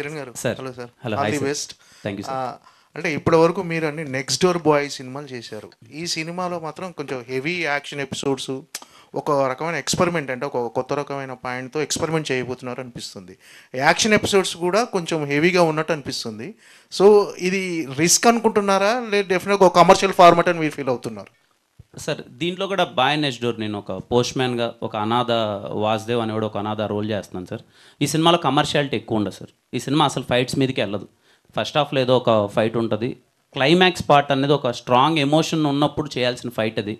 Kiran garu hello sir hello best thank you అంటే ఇప్పటి వరకు మీరు అన్ని నెక్స్ట్ డోర్ బాయ్ సినిమాలు చేశారు ఈ సినిమాలో మాత్రం కొంచెం హెవీ యాక్షన్ ఎపిసోడ్స్ ఒక రకమైన ఎక్స్పెరిమెంట్ అంటే ఒక కొత్త రకమైన పాయింట్తో ఎక్స్పెరిమెంట్ చేయబోతున్నారు అనిపిస్తుంది యాక్షన్ ఎపిసోడ్స్ కూడా కొంచెం హెవీగా ఉన్నట్టు అనిపిస్తుంది సో ఇది రిస్క్ అనుకుంటున్నారా లేదు డెఫినెట్గా ఒక కమర్షియల్ ఫార్మాట్ అని మీరు ఫీల్ అవుతున్నారు సార్ దీంట్లో కూడా బాయ్ నెక్స్ట్ డోర్ నేను ఒక పోస్ట్ మ్యాన్గా ఒక అనాథ వాసుదేవ్ అనేవాడు ఒక అనాథ రోల్ చేస్తున్నాను సార్ ఈ సినిమాలో కమర్షియాలిటీ ఎక్కువ ఉండదు సార్ ఈ సినిమా అసలు ఫైట్స్ మీదకి వెళ్ళదు ఫస్ట్ హాఫ్లో ఏదో ఒక ఫైట్ ఉంటుంది క్లైమాక్స్ పార్ట్ అనేది ఒక స్ట్రాంగ్ ఎమోషన్ ఉన్నప్పుడు చేయాల్సిన ఫైట్ అది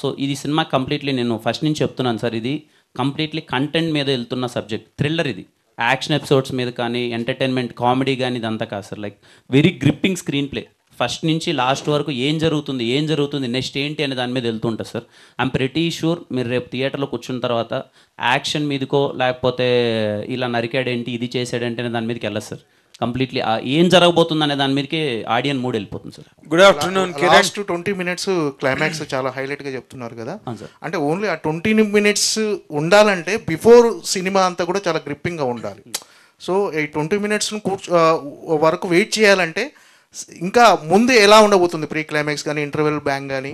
సో ఇది సినిమా కంప్లీట్లీ నేను ఫస్ట్ నుంచి చెప్తున్నాను సార్ ఇది కంప్లీట్లీ కంటెంట్ మీద వెళ్తున్న సబ్జెక్ట్ థ్రిల్లర్ ఇది యాక్షన్ ఎపిసోడ్స్ మీద కానీ ఎంటర్టైన్మెంట్ కామెడీ కానీ ఇదంతా కాదు sir like very gripping screenplay first నుంచి లాస్ట్ వరకు ఏం జరుగుతుంది ఏం జరుగుతుంది నెక్స్ట్ ఏంటి అనే దాని మీద వెళ్తుంటా సార్ ఐఎమ్ ప్రెటీ షూర్ మీరు రేపు థియేటర్లో కూర్చున్న తర్వాత యాక్షన్ మీదకో లేకపోతే ఇలా నరికాడేంటి ఇది చేసాడేంటి అనే దాని మీదకి వెళ్ళదు సార్ కంప్లీట్లీ ఏం జరగబోతుంది అనే దాని మీదకి ఆడియన్ మూడ్ వెళ్ళిపోతుంది సార్ గుడ్ ఆఫ్టర్నూన్ కిరాక్స్ ట్వంటీ మినిట్స్ క్లైమాక్స్ చాలా హైలైట్ గా చెప్తున్నారు కదా అంటే ఓన్లీ ఆ ట్వంటీ మినిట్స్ ఉండాలంటే బిఫోర్ సినిమా అంతా కూడా చాలా గ్రిప్పింగ్ గా ఉండాలి సో ఈ ట్వంటీ మినిట్స్ కూర్చో వరకు వెయిట్ చేయాలంటే ఇంకా ముందు ఎలా ఉండబోతుంది ప్రీ క్లైమాక్స్ కానీ ఇంటర్వెల్ బ్యాంగ్ కానీ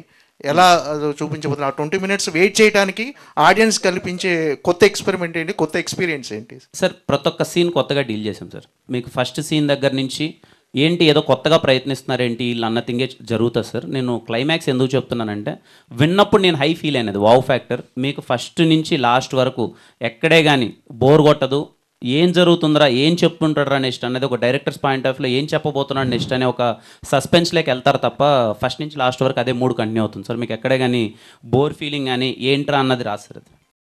ఎలా చూపించబోతుంది ఆ ట్వంటీ మినిట్స్ వెయిట్ చేయడానికి ఆడియన్స్ కల్పించే కొత్త ఎక్స్పెరిమెంట్ ఏంటి కొత్త ఎక్స్పీరియన్స్ ఏంటి సార్ ప్రతి ఒక్క సీన్ కొత్తగా డీల్ చేసాం సార్ మీకు ఫస్ట్ సీన్ దగ్గర నుంచి ఏంటి ఏదో కొత్తగా ప్రయత్నిస్తున్నారేంటి వీళ్ళు అన్న థింగే జరుగుతుంది సార్ నేను క్లైమాక్స్ ఎందుకు చెప్తున్నానంటే విన్నప్పుడు నేను హై ఫీల్ అయినది వావ్ ఫ్యాక్టర్ మీకు ఫస్ట్ నుంచి లాస్ట్ వరకు ఎక్కడే కానీ బోర్ కొట్టదు ఏం జరుగుతుందిరా ఏం రా నెక్స్ట్ అనేది ఒక డైరెక్టర్స్ పాయింట్ ఆఫ్ లో ఏం చెప్పబోతున్నాడు నెక్స్ట్ అనే ఒక సస్పెన్స్ లేక వెళ్తారు తప్ప ఫస్ట్ నుంచి లాస్ట్ వరకు అదే మూడు కంటిన్యూ అవుతుంది సార్ మీకు ఎక్కడే కానీ బోర్ ఫీలింగ్ కానీ ఏంట్రా అన్నది రాస్తారు